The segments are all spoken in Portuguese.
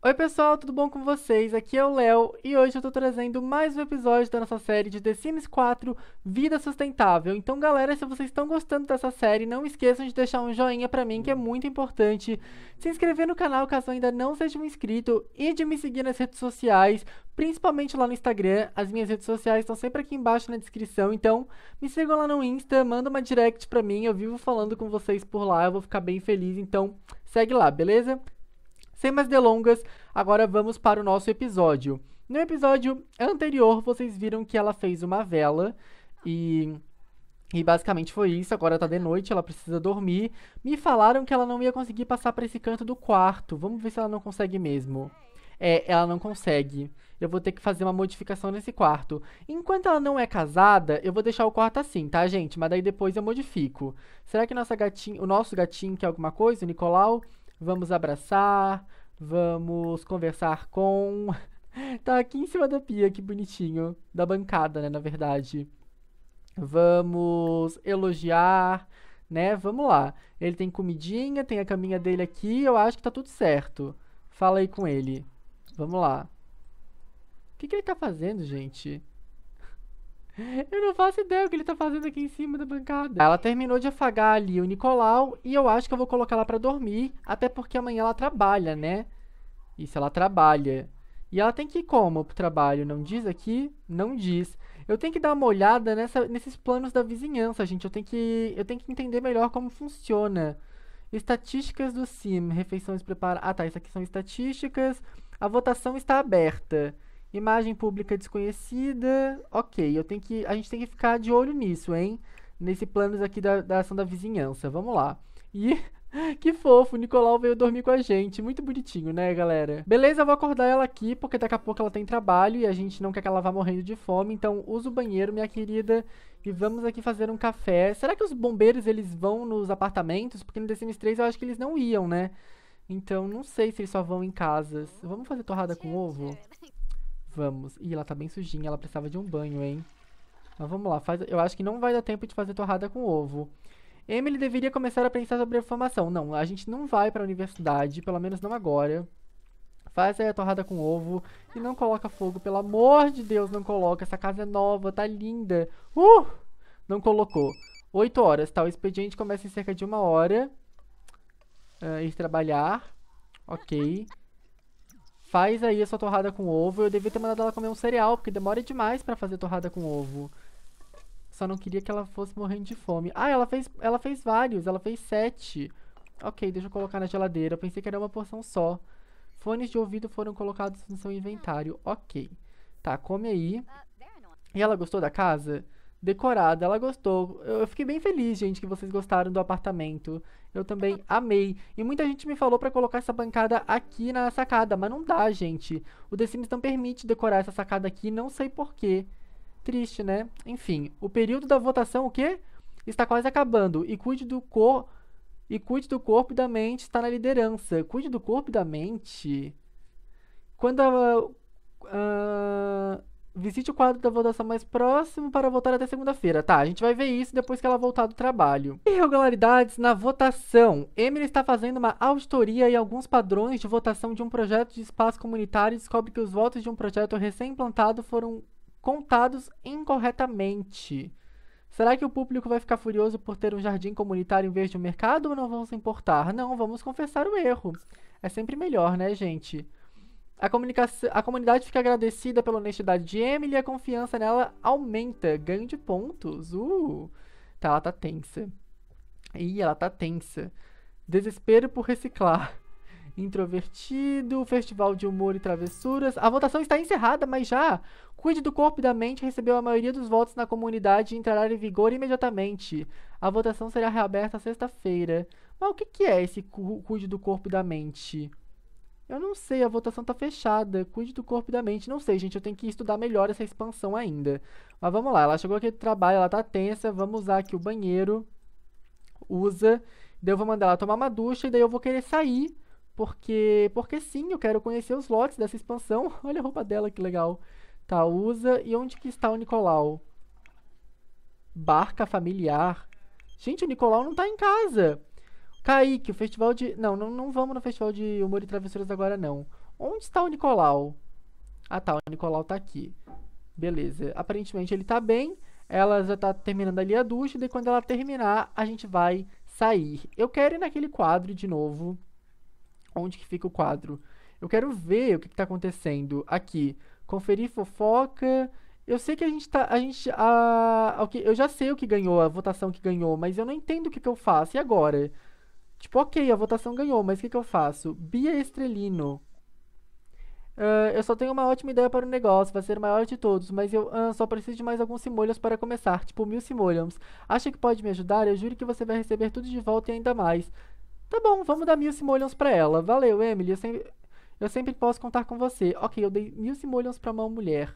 Oi pessoal, tudo bom com vocês? Aqui é o Léo e hoje eu tô trazendo mais um episódio da nossa série de The Sims 4 Vida Sustentável. Então galera, se vocês estão gostando dessa série, não esqueçam de deixar um joinha pra mim que é muito importante, se inscrever no canal caso ainda não seja um inscrito e de me seguir nas redes sociais, principalmente lá no Instagram, as minhas redes sociais estão sempre aqui embaixo na descrição, então me sigam lá no Insta, manda uma direct pra mim, eu vivo falando com vocês por lá, eu vou ficar bem feliz, então segue lá, beleza? Sem mais delongas, agora vamos para o nosso episódio. No episódio anterior, vocês viram que ela fez uma vela e e basicamente foi isso, agora tá de noite, ela precisa dormir. Me falaram que ela não ia conseguir passar para esse canto do quarto. Vamos ver se ela não consegue mesmo. É, ela não consegue. Eu vou ter que fazer uma modificação nesse quarto. Enquanto ela não é casada, eu vou deixar o quarto assim, tá, gente? Mas daí depois eu modifico. Será que nossa gatinho, o nosso gatinho quer alguma coisa, o Nicolau? Vamos abraçar. Vamos conversar com. tá aqui em cima da pia, que bonitinho. Da bancada, né, na verdade. Vamos elogiar, né? Vamos lá. Ele tem comidinha, tem a caminha dele aqui. Eu acho que tá tudo certo. Fala aí com ele. Vamos lá. O que, que ele tá fazendo, gente? Eu não faço ideia o que ele tá fazendo aqui em cima da bancada. Ela terminou de afagar ali o Nicolau e eu acho que eu vou colocar ela pra dormir, até porque amanhã ela trabalha, né? Isso, ela trabalha. E ela tem que ir como pro trabalho? Não diz aqui? Não diz. Eu tenho que dar uma olhada nessa, nesses planos da vizinhança, gente. Eu tenho, que, eu tenho que entender melhor como funciona. Estatísticas do Sim, refeições preparadas. Ah, tá, isso aqui são estatísticas. A votação está aberta. Imagem pública desconhecida. Ok, eu tenho que, a gente tem que ficar de olho nisso, hein? Nesse planos aqui da, da ação da vizinhança. Vamos lá. E que fofo, o Nicolau veio dormir com a gente. Muito bonitinho, né, galera? Beleza, eu vou acordar ela aqui, porque daqui a pouco ela tem trabalho e a gente não quer que ela vá morrendo de fome. Então, usa o banheiro, minha querida, e vamos aqui fazer um café. Será que os bombeiros, eles vão nos apartamentos? Porque no The Sims 3 eu acho que eles não iam, né? Então, não sei se eles só vão em casas. Vamos fazer torrada com ovo? Vamos. Ih, ela tá bem sujinha, ela precisava de um banho, hein? Mas vamos lá, faz... eu acho que não vai dar tempo de fazer torrada com ovo. Emily deveria começar a pensar sobre a formação. Não, a gente não vai para a universidade, pelo menos não agora. Faz aí a torrada com ovo e não coloca fogo, pelo amor de Deus, não coloca. Essa casa é nova, tá linda. Uh! Não colocou. 8 horas, tá? O expediente começa em cerca de uma hora. Uh, ah, ir trabalhar. Ok. Faz aí a sua torrada com ovo. Eu devia ter mandado ela comer um cereal, porque demora demais para fazer torrada com ovo. Só não queria que ela fosse morrendo de fome. Ah, ela fez, ela fez vários. Ela fez sete. Ok, deixa eu colocar na geladeira. Eu pensei que era uma porção só. Fones de ouvido foram colocados no seu inventário. Ok. Tá, come aí. Ah, e ela gostou da casa? decorada, ela gostou. Eu, fiquei bem feliz, gente, que vocês gostaram do apartamento. Eu também amei. E muita gente me falou para colocar essa bancada aqui na sacada, mas não dá, gente. O The Sims não permite decorar essa sacada aqui, não sei porquê. Triste, né? Enfim, o período da votação, o quê? Está quase acabando. E cuide do cor... E cuide do corpo e da mente está na liderança. Cuide do corpo e da mente? Quando a... Uh, Visite o quadro da votação mais próximo para votar até segunda-feira. Tá, a gente vai ver isso depois que ela voltar do trabalho. Irregularidades na votação. Emily está fazendo uma auditoria e alguns padrões de votação de um projeto de espaço comunitário e descobre que os votos de um projeto recém-implantado foram contados incorretamente. Será que o público vai ficar furioso por ter um jardim comunitário em vez de um mercado ou não vão se importar? Não, vamos confessar o erro. É sempre melhor, né, gente? A, a comunidade fica agradecida pela honestidade de Emily e a confiança nela aumenta. Ganho de pontos. Uh! Tá, ela tá tensa. Ih, ela tá tensa. Desespero por reciclar. Introvertido, festival de humor e travessuras. A votação está encerrada, mas já. Cuide do corpo e da mente recebeu a maioria dos votos na comunidade e entrará em vigor imediatamente. A votação será reaberta sexta-feira. Mas o que, que é esse cu cuide do corpo e da mente? Eu não sei, a votação tá fechada. Cuide do corpo e da mente. Não sei, gente, eu tenho que estudar melhor essa expansão ainda. Mas vamos lá, ela chegou aqui do trabalho, ela tá tensa. Vamos usar aqui o banheiro. Usa. Daí eu vou mandar ela tomar uma ducha e daí eu vou querer sair. Porque, porque sim, eu quero conhecer os lotes dessa expansão. Olha a roupa dela, que legal. Tá, usa. E onde que está o Nicolau? Barca familiar. Gente, o Nicolau não tá em casa. Kaique, o festival de. Não, não, não vamos no festival de humor e travessuras agora, não. Onde está o Nicolau? Ah, tá, o Nicolau tá aqui. Beleza. Aparentemente ele tá bem. Ela já tá terminando ali a ducha. E quando ela terminar, a gente vai sair. Eu quero ir naquele quadro de novo. Onde que fica o quadro? Eu quero ver o que, que tá acontecendo aqui. Conferir fofoca. Eu sei que a gente tá. A gente. A, a, eu já sei o que ganhou, a votação que ganhou, mas eu não entendo o que, que eu faço. E agora? Tipo, ok, a votação ganhou, mas o que, que eu faço? Bia Estrelino. Uh, eu só tenho uma ótima ideia para o negócio, vai ser o maior de todos, mas eu uh, só preciso de mais alguns simolhos para começar, tipo mil simolhos. Acha que pode me ajudar? Eu juro que você vai receber tudo de volta e ainda mais. Tá bom, vamos dar mil simolhos para ela. Valeu, Emily, eu sempre, eu sempre posso contar com você. Ok, eu dei mil simolhos para uma mulher.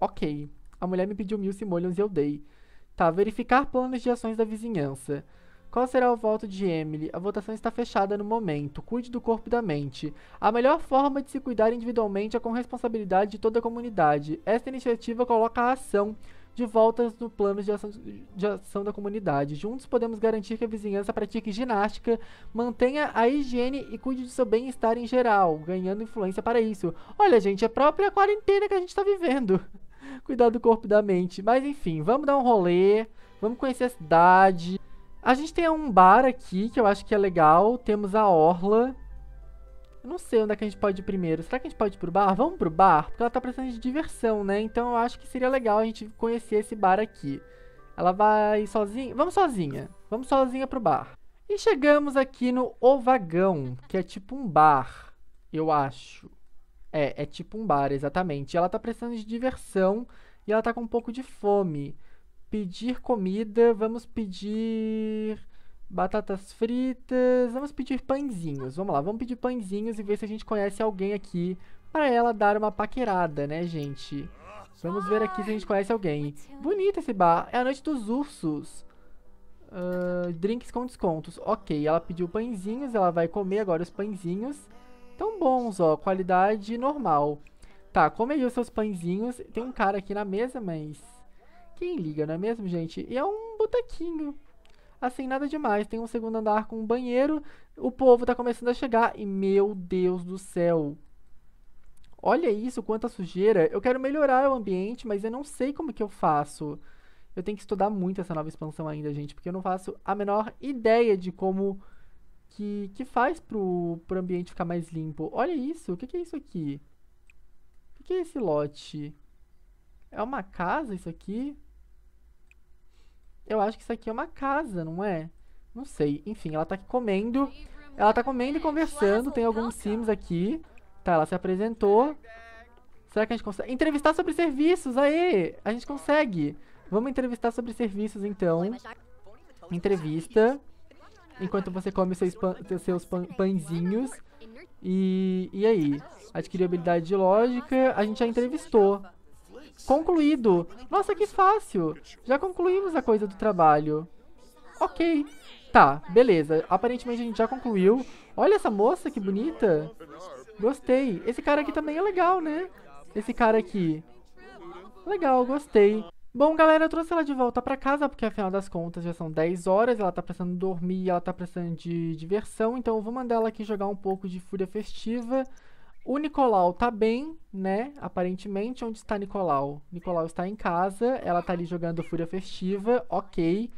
Ok, a mulher me pediu mil simolhos e eu dei. Tá, verificar planos de ações da vizinhança. Qual será o voto de Emily? A votação está fechada no momento. Cuide do corpo e da mente. A melhor forma de se cuidar individualmente é com responsabilidade de toda a comunidade. Esta iniciativa coloca a ação de voltas no plano de ação, de ação da comunidade. Juntos podemos garantir que a vizinhança pratique ginástica, mantenha a higiene e cuide do seu bem-estar em geral, ganhando influência para isso. Olha, gente, é a própria quarentena que a gente está vivendo. Cuidar do corpo e da mente. Mas enfim, vamos dar um rolê, vamos conhecer a cidade. A gente tem um bar aqui, que eu acho que é legal. Temos a orla. Eu não sei onde é que a gente pode ir primeiro. Será que a gente pode ir pro bar? Vamos pro bar? Porque ela tá precisando de diversão, né? Então eu acho que seria legal a gente conhecer esse bar aqui. Ela vai sozinha? Vamos sozinha. Vamos sozinha pro bar. E chegamos aqui no O Vagão, que é tipo um bar, eu acho. É, é tipo um bar, exatamente. Ela tá precisando de diversão e ela tá com um pouco de fome pedir comida, vamos pedir batatas fritas, vamos pedir pãezinhos. Vamos lá, vamos pedir pãezinhos e ver se a gente conhece alguém aqui para ela dar uma paquerada, né, gente? Vamos ver aqui se a gente conhece alguém. Bonito esse bar. É a noite dos ursos. Uh, drinks com descontos. Ok, ela pediu pãezinhos, ela vai comer agora os pãezinhos. Tão bons, ó, qualidade normal. Tá, come aí os seus pãezinhos. Tem um cara aqui na mesa, mas quem liga, não é mesmo, gente? E é um botequinho. Assim, nada demais. Tem um segundo andar com um banheiro. O povo tá começando a chegar. E, meu Deus do céu. Olha isso, quanta sujeira. Eu quero melhorar o ambiente, mas eu não sei como que eu faço. Eu tenho que estudar muito essa nova expansão ainda, gente. Porque eu não faço a menor ideia de como que, que faz pro, pro ambiente ficar mais limpo. Olha isso, o que, que é isso aqui? O que, que é esse lote? É uma casa isso aqui? Eu acho que isso aqui é uma casa, não é? Não sei. Enfim, ela tá aqui comendo. Ela tá comendo e conversando. Tem alguns sims aqui. Tá, ela se apresentou. Será que a gente consegue? Entrevistar sobre serviços, aí A gente consegue! Vamos entrevistar sobre serviços, então. Entrevista. Enquanto você come seus, pan, seus pan, pãezinhos. E, e aí? Adquirir habilidade de lógica. A gente já entrevistou. Concluído. Nossa, que fácil. Já concluímos a coisa do trabalho. Ok. Tá, beleza. Aparentemente a gente já concluiu. Olha essa moça, que bonita. Gostei. Esse cara aqui também é legal, né? Esse cara aqui. Legal, gostei. Bom, galera, eu trouxe ela de volta pra casa, porque afinal das contas já são 10 horas, ela tá precisando dormir, ela tá precisando de diversão, então eu vou mandar ela aqui jogar um pouco de Fúria Festiva. O Nicolau tá bem, né? Aparentemente, onde está Nicolau? Nicolau está em casa, ela tá ali jogando Fúria Festiva, ok.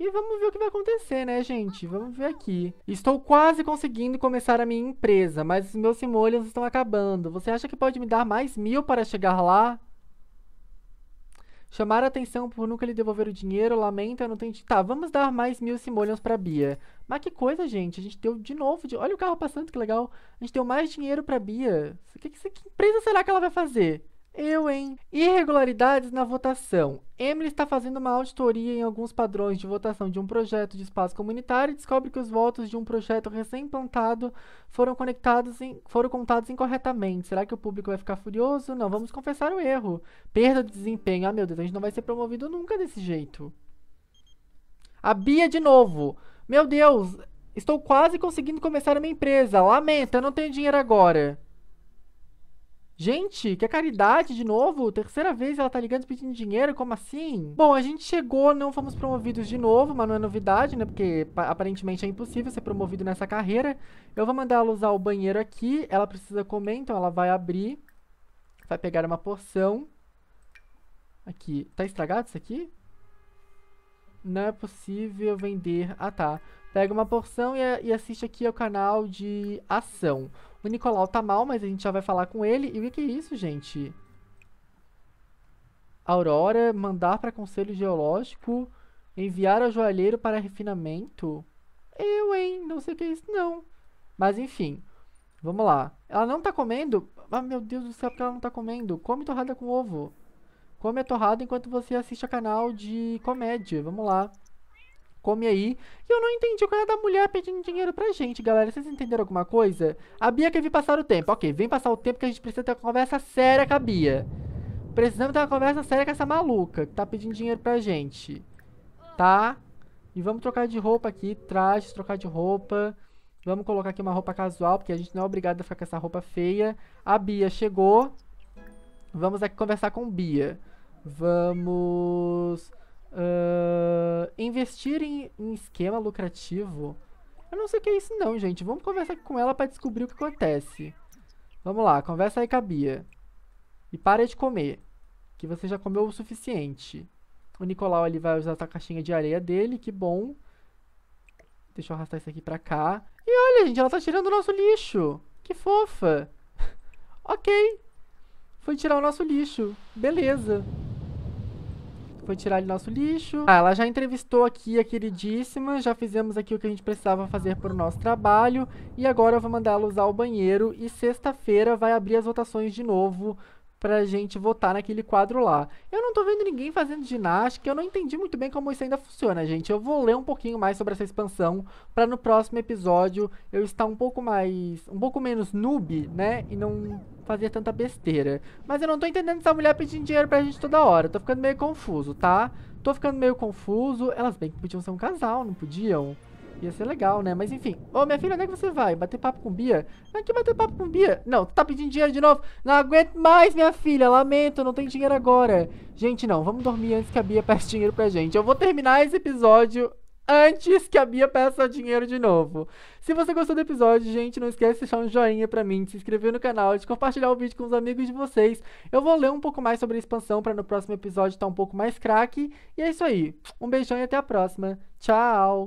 E vamos ver o que vai acontecer, né, gente? Vamos ver aqui. Estou quase conseguindo começar a minha empresa, mas os meus simoleons estão acabando. Você acha que pode me dar mais mil para chegar lá? Chamaram a atenção por nunca lhe devolver o dinheiro, lamenta, não tem. Tá, vamos dar mais mil simoleons pra Bia. Mas que coisa, gente. A gente deu de novo. De... Olha o carro passando, que legal. A gente deu mais dinheiro pra Bia. Que, que, que empresa será que ela vai fazer? Eu, hein? Irregularidades na votação. Emily está fazendo uma auditoria em alguns padrões de votação de um projeto de espaço comunitário e descobre que os votos de um projeto recém-plantado foram conectados em, foram contados incorretamente. Será que o público vai ficar furioso? Não, vamos confessar o erro. Perda de desempenho. Ah, meu Deus, a gente não vai ser promovido nunca desse jeito. A Bia de novo. Meu Deus, estou quase conseguindo começar uma empresa. Lamento, eu não tenho dinheiro agora. Gente, que a é caridade de novo? Terceira vez ela tá ligando pedindo dinheiro, como assim? Bom, a gente chegou, não fomos promovidos de novo, mas não é novidade, né? Porque aparentemente é impossível ser promovido nessa carreira. Eu vou mandar ela usar o banheiro aqui, ela precisa comer, então ela vai abrir, vai pegar uma porção. Aqui, tá estragado isso aqui? Não é possível vender... Ah, tá. Pega uma porção e, e assiste aqui ao canal de ação. O Nicolau tá mal, mas a gente já vai falar com ele. E o que, que é isso, gente? Aurora, mandar para Conselho Geológico, enviar ao joalheiro para refinamento. Eu, hein? Não sei o que é isso, não. Mas enfim, vamos lá. Ela não tá comendo? Ah, meu Deus do céu, porque ela não tá comendo? Come torrada com ovo. Come a torrada enquanto você assiste a canal de comédia. Vamos lá come aí. E eu não entendi o cara da mulher pedindo dinheiro pra gente, galera. Vocês entenderam alguma coisa? A Bia quer vir passar o tempo. Ok, vem passar o tempo que a gente precisa ter uma conversa séria com a Bia. Precisamos ter uma conversa séria com essa maluca que tá pedindo dinheiro pra gente. Tá? E vamos trocar de roupa aqui, traje, trocar de roupa. Vamos colocar aqui uma roupa casual, porque a gente não é obrigado a ficar com essa roupa feia. A Bia chegou. Vamos aqui conversar com Bia. Vamos Uh, investir em, em, esquema lucrativo. Eu não sei o que é isso não, gente. Vamos conversar com ela para descobrir o que acontece. Vamos lá, conversa aí com a Bia. E para de comer, que você já comeu o suficiente. O Nicolau ali vai usar a caixinha de areia dele, que bom. Deixa eu arrastar isso aqui pra cá. E olha, gente, ela tá tirando o nosso lixo. Que fofa. ok. Foi tirar o nosso lixo. Beleza foi tirar ele nosso lixo. Ah, ela já entrevistou aqui a queridíssima, já fizemos aqui o que a gente precisava fazer o nosso trabalho. E agora eu vou mandar ela usar o banheiro e sexta-feira vai abrir as votações de novo pra gente votar naquele quadro lá. Eu não tô vendo ninguém fazendo ginástica, eu não entendi muito bem como isso ainda funciona, gente. Eu vou ler um pouquinho mais sobre essa expansão para no próximo episódio eu estar um pouco mais, um pouco menos noob, né, e não fazer tanta besteira. Mas eu não tô entendendo essa mulher pedindo dinheiro pra gente toda hora. Eu tô ficando meio confuso, tá? Tô ficando meio confuso. Elas bem que podiam ser um casal, não podiam? Ia ser legal, né? Mas enfim. Ô, minha filha, onde é que você vai? Bater papo com Bia? Não é que bater papo com Bia? Não, tá pedindo dinheiro de novo. Não aguento mais, minha filha. Lamento, não tem dinheiro agora. Gente, não. Vamos dormir antes que a Bia peça dinheiro pra gente. Eu vou terminar esse episódio antes que a Bia peça dinheiro de novo. Se você gostou do episódio, gente, não esquece de deixar um joinha pra mim, de se inscrever no canal, de compartilhar o vídeo com os amigos de vocês. Eu vou ler um pouco mais sobre a expansão para no próximo episódio estar tá um pouco mais craque. E é isso aí. Um beijão e até a próxima. Tchau!